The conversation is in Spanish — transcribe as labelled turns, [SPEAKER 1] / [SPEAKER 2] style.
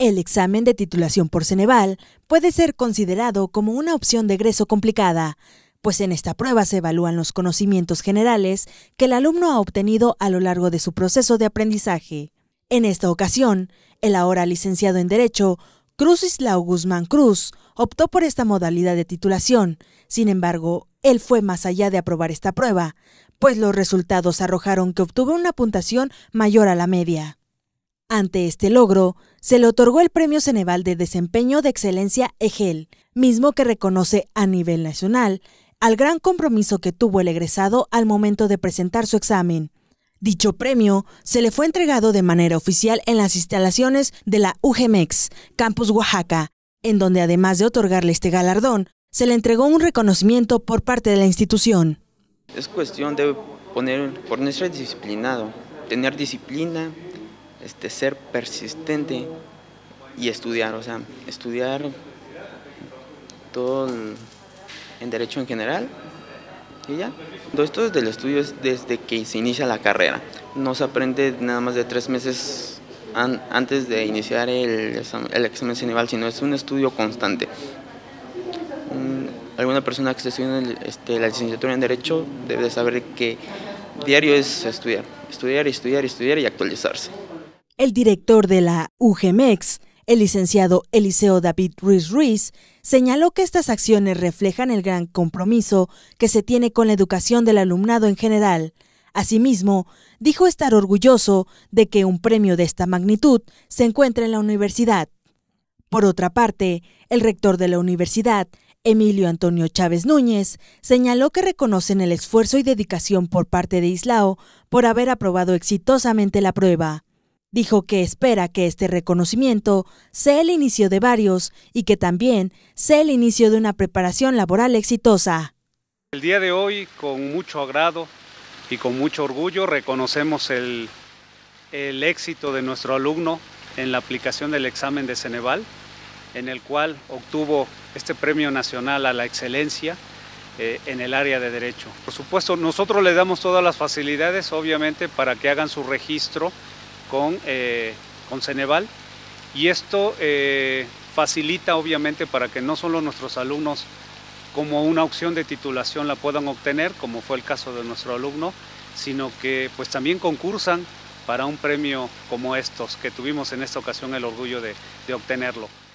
[SPEAKER 1] El examen de titulación por Ceneval puede ser considerado como una opción de egreso complicada, pues en esta prueba se evalúan los conocimientos generales que el alumno ha obtenido a lo largo de su proceso de aprendizaje. En esta ocasión, el ahora licenciado en Derecho, Cruz Islao Guzmán Cruz, optó por esta modalidad de titulación. Sin embargo, él fue más allá de aprobar esta prueba, pues los resultados arrojaron que obtuvo una puntuación mayor a la media. Ante este logro, se le otorgó el Premio Ceneval de Desempeño de Excelencia EGEL, mismo que reconoce a nivel nacional al gran compromiso que tuvo el egresado al momento de presentar su examen. Dicho premio se le fue entregado de manera oficial en las instalaciones de la UGMEX, Campus Oaxaca, en donde además de otorgarle este galardón, se le entregó un reconocimiento por parte de la institución.
[SPEAKER 2] Es cuestión de poner, por nuestro disciplinado, tener disciplina, este, ser persistente y estudiar, o sea, estudiar todo en derecho en general y ya. Todo esto desde el estudio es desde que se inicia la carrera. No se aprende nada más de tres meses antes de iniciar el, examen, el sino es un estudio constante. Mm, alguna persona que esté estudiando este, la licenciatura en Derecho debe saber que diario es estudiar, estudiar, estudiar, estudiar y actualizarse.
[SPEAKER 1] El director de la UGMEX, el licenciado Eliseo David Ruiz Ruiz, señaló que estas acciones reflejan el gran compromiso que se tiene con la educación del alumnado en general. Asimismo, dijo estar orgulloso de que un premio de esta magnitud se encuentre en la universidad. Por otra parte, el rector de la universidad, Emilio Antonio Chávez Núñez, señaló que reconocen el esfuerzo y dedicación por parte de Islao por haber aprobado exitosamente la prueba. Dijo que espera que este reconocimiento sea el inicio de varios y que también sea el inicio de una preparación laboral exitosa.
[SPEAKER 3] El día de hoy, con mucho agrado y con mucho orgullo, reconocemos el, éxito de nuestro alumno en la aplicación del examen de Ceneval, en el cual obtuvo este Premio Nacional a la Excelencia eh, en el área de Derecho. Por supuesto, nosotros le damos todas las facilidades, obviamente, para que hagan su registro con, eh, con Ceneval y esto eh, facilita obviamente para que no solo nuestros alumnos como una opción de titulación la puedan obtener, como fue el caso de nuestro alumno, sino que pues también concursan para un premio como estos que tuvimos en esta ocasión el orgullo de obtenerlo.